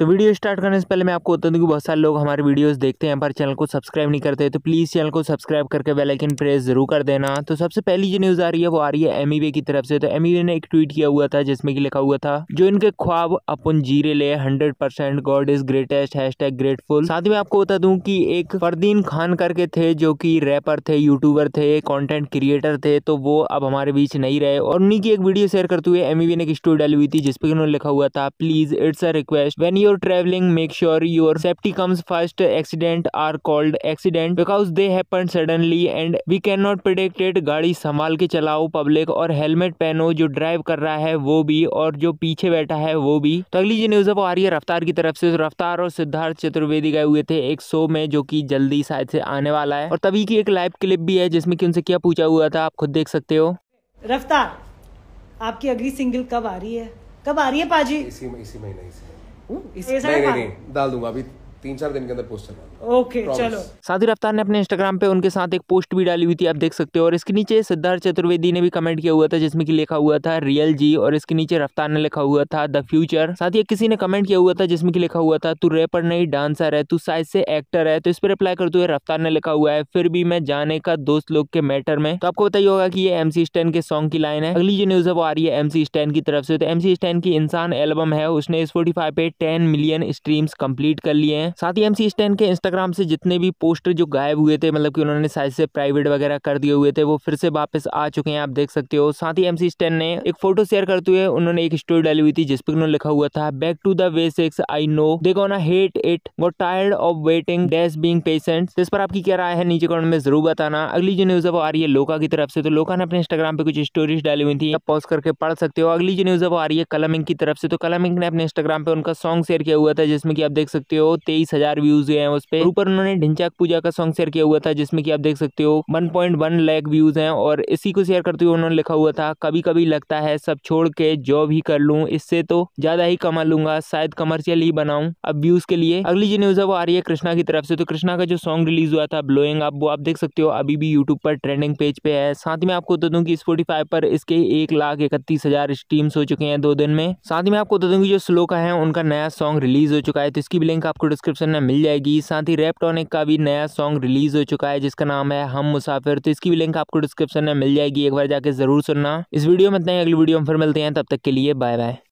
तो video start करने से पहले मैं आपको बता दूँ कि बहुत सारे लोग हमारे वीडियोस देखते हैं पर चैनल को सब्सक्राइब नहीं करते तो प्लीज़ चैनल को सब्सक्राइब करके बेल आइकन प्रेस जरूर कर देना तो सबसे पहली जो न्यूज़ आ रही है वो आ रही है एम की तरफ से तो एम ने एक ट्वीट किया हुआ था जिसमें कि लिखा हुआ था जो इनके ख्वाब अपन जीरे ले hundred percent God is greatest hashtag grateful साथ में आपको बता दूँ की एक फरदीन खान करके थे जो कि रैपर थे यूट्यूबर थे कॉन्टेंट क्रिएटर थे तो वो अब हमारे बीच नहीं रहे और उन्हीं की एक वीडियो शेयर करते हुए एम ने एक स्टोरी डाली हुई थी जिसपे उन्होंने लिखा हुआ था please it's a request when you you're traveling, make sure your safety comes first. Accident are called accident because they happen suddenly and we cannot predict it. गाड़ी संभाल के चलाओ पब्लिक और हेलमेट पहनो जो ड्राइव कर रहा है वो भी और जो पीछे बैठा है वो भी तो अगली जो न्यूज है आ रही है रफ्तार की तरफ से रफ्तार और सिद्धार्थ चतुर्वेदी गए हुए थे एक शो में जो की जल्दी शायद से आने वाला है और तभी की एक लाइव क्लिप भी है जिसमे की उनसे क्या पूछा हुआ था आप खुद देख सकते हो रफ्तार आपकी अगली सिंगल कब आ रही है कब आ रही है पाजी इसी, इसी महीने इसी डाल दूंगा अभी तीन चार दिन के अंदर पोस्ट करवा ओके चलो साधु रफ्तार ने अपने इंस्टाग्राम पे उनके साथ एक पोस्ट भी डाली हुई थी आप देख सकते हो और इसके नीचे सिद्धार्थ चतुर्वेदी ने भी कमेंट किया हुआ था जिसमें कि लिखा हुआ था रियल जी और इसके नीचे रफ्तार ने लिखा हुआ था द फ्यूचर साथ ही किसी ने कमेंट किया हुआ था जिसमें कि लिखा हुआ था तू रेपर नहीं डांसर है तू साइज से एक्टर है तो इस पर रिप्लाई करते हुए रफ्तार ने लिखा हुआ है फिर भी मैं जाने का दोस्त लोग के मैटर में तो आपको बताइए होगा की ये एमसी स्टैन के सॉन्ग की लाइन है अगली जो न्यूज है वो आ रही है एमसी स्टैन की तरफ से तो एमसी स्टैन की इंसान एल्बम है उसने स्पोटीफाई पे टेन मिलियन स्ट्रीम्स कम्प्लीट कर लिए हैं साथ ही एमसी स्टैन के इंस्टाग्राम से जितने भी पोस्टर जो गायब हुए थे मतलब कि उन्होंने साइज से प्राइवेट वगैरह कर दिए हुए थे वो फिर से वापस आ चुके हैं आप देख सकते हो साथ ही एमसी स्टैन ने एक फोटो शेयर करते हुए उन्होंने एक स्टोरी डाली हुई थी जिसपे उन्होंने लिखा हुआ था back to the six I know they gonna hate it वो tired of waiting this being patient इस पर आपकी क्या राय है नीचे कमेंट में जरूर बताना अगली जो न्यूज है वो आ रही है लोका की तरफ से तो लोका ने अपने इंस्टाग्राम पे कुछ स्टोरीज डाली हुई थी आप पॉज करके पढ़ सकते हो अगली जो न्यूज है वो आ रही है कलमिंग की तरफ से तो कलमिंग ने अपने इंस्टाग्राम पे उनका सॉन्ग शेयर किया हुआ था जिसमें कि आप देख सकते हो तेईस तेईस हजार व्यूज हुए हैं उस पर ऊपर उन्होंने ढिंचाक पूजा का सॉन्ग शेयर किया हुआ था जिसमें कि आप देख सकते हो one point one lakh views हैं और इसी को शेयर करते हुए उन्होंने लिखा हुआ था कभी कभी लगता है सब छोड़ के जॉब ही कर लूँ इससे तो ज्यादा ही कमा लूंगा शायद कमर्शियल ही बनाऊँ अब व्यूज के लिए अगली जो न्यूज है वो आ रही है कृष्णा की तरफ से तो कृष्णा का जो सॉन्ग रिलीज हुआ था ब्लोइंग अब वो आप देख सकते हो अभी भी यूट्यूब पर ट्रेंडिंग पेज पे है साथ में आपको बता दूं कि स्पोटीफाई पर इसके एक लाख इकतीस हजार स्ट्रीम्स हो चुके हैं दो दिन में साथ ही मैं आपको बता दूं कि जो स्लो का है उनका नया सॉन्ग रिलीज हो चुका है तो इसकी भी लिंक आपको डिस्क्रिप डिस्क्रिप्शन में मिल जाएगी साथ ही रेपटॉनिक का भी नया सॉन्ग रिलीज हो चुका है जिसका नाम है हम मुसाफिर तो इसकी भी लिंक आपको डिस्क्रिप्शन में मिल जाएगी एक बार जाके जरूर सुनना इस वीडियो में इतना ही अगली वीडियो में फिर मिलते हैं तब तक के लिए बाय बाय